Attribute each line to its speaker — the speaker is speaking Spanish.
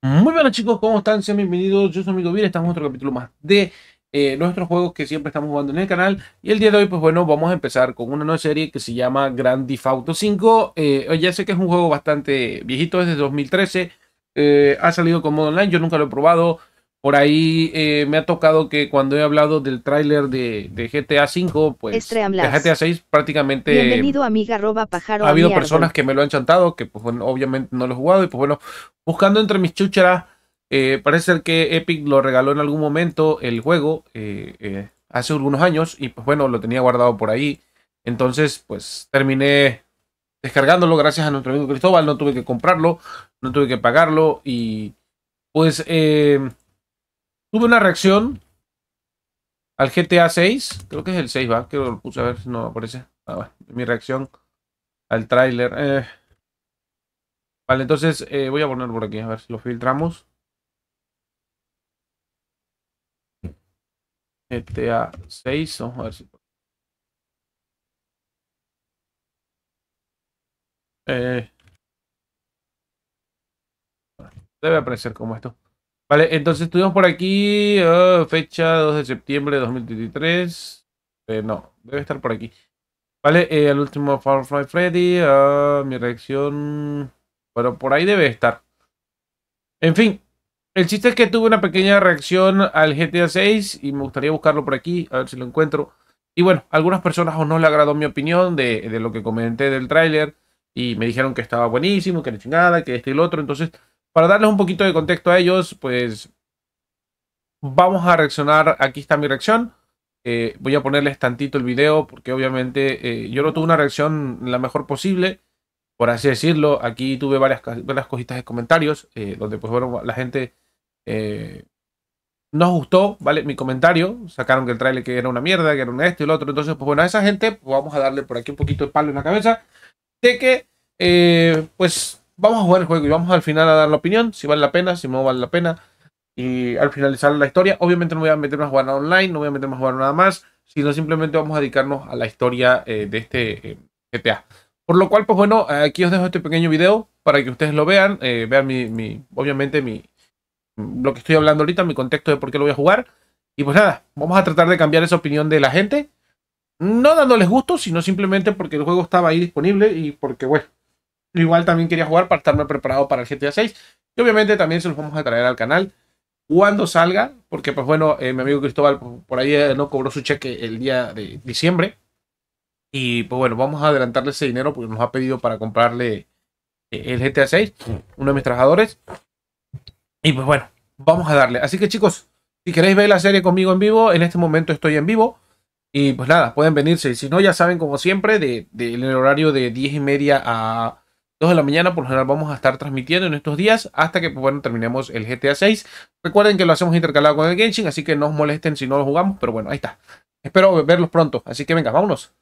Speaker 1: Muy buenas chicos, ¿cómo están? Sean bienvenidos, yo soy Amigo Vir, estamos en otro capítulo más de eh, nuestros juegos que siempre estamos jugando en el canal y el día de hoy pues bueno, vamos a empezar con una nueva serie que se llama Grand Theft 5 eh, ya sé que es un juego bastante viejito, es de 2013 eh, ha salido con modo online, yo nunca lo he probado por ahí eh, me ha tocado que cuando he hablado del tráiler de, GTA V, pues de GTA VI prácticamente... amiga Ha habido personas que me lo han chantado, que pues bueno, obviamente no lo he jugado y pues bueno, buscando entre mis chucharas, eh, parece ser que Epic lo regaló en algún momento el juego eh, hace algunos años y pues bueno, lo tenía guardado por ahí. Entonces pues terminé descargándolo gracias a nuestro amigo Cristóbal, no tuve que comprarlo, no tuve que pagarlo y pues... Tuve una reacción al GTA 6. Creo que es el 6, va. Creo que puse a ver si no aparece. Ah, Mi reacción al tráiler. Eh. Vale, entonces eh, voy a poner por aquí. A ver si lo filtramos. GTA 6. Vamos a ver si... Eh. debe aparecer como esto. Vale, entonces estuvimos por aquí ah, fecha 2 de septiembre de 2023. Eh, no, debe estar por aquí. Vale, el eh, último Firefly Freddy. Ah, mi reacción. pero por ahí debe estar. En fin, el chiste es que tuve una pequeña reacción al GTA 6 y me gustaría buscarlo por aquí, a ver si lo encuentro. Y bueno, algunas personas o no le agradó mi opinión de, lo que comenté del tráiler y me dijeron que estaba buenísimo, que era chingada, que este y otro. Entonces, para darles un poquito de contexto a ellos, pues vamos a reaccionar. Aquí está mi reacción. Eh, voy a ponerles tantito el video porque obviamente eh, yo no tuve una reacción la mejor posible, por así decirlo. Aquí tuve varias, varias cositas de comentarios eh, donde pues bueno, la gente nos gustó, ¿vale? Mi comentario. Sacaron que el trailer que era una mierda, que era un esto y el otro. Entonces pues bueno, a esa gente pues, vamos a darle por aquí un poquito de palo en la cabeza de que pues vamos a jugar el juego y vamos al final a dar la opinión, si vale la pena, si no vale la pena. Y al finalizar la historia, obviamente no voy a meterme a jugar online, no voy a meterme a jugar nada más, sino simplemente vamos a dedicarnos a la historia eh, de este eh, GTA. Por lo cual, pues bueno, aquí os dejo este pequeño video para que ustedes lo vean, eh, vean mi, mi, obviamente mi, lo que estoy hablando ahorita, mi contexto de por qué lo voy a jugar. Y pues nada, vamos a tratar de cambiar esa opinión de la gente. No dándoles gusto, sino simplemente porque el juego estaba ahí disponible y porque, bueno, igual también quería jugar para estarme preparado para el GTA 6. Y obviamente también se los vamos a traer al canal cuando salga, porque pues bueno, eh, mi amigo Cristóbal por ahí eh, no cobró su cheque el día de diciembre. Y pues bueno, vamos a adelantarle ese dinero porque nos ha pedido para comprarle eh, el GTA 6, uno de mis trabajadores. Y pues bueno, vamos a darle. Así que chicos, si queréis ver la serie conmigo en vivo, en este momento estoy en vivo. Y pues nada, pueden venirse. Si no, ya saben, como siempre, del horario de 10 y media a 2 de la mañana, por lo general vamos a estar transmitiendo en estos días hasta que bueno, terminemos el GTA 6. Recuerden que lo hacemos intercalado con el Genshin, así que no os molesten si no lo jugamos, pero bueno, ahí está. Espero verlos pronto, así que venga, vámonos.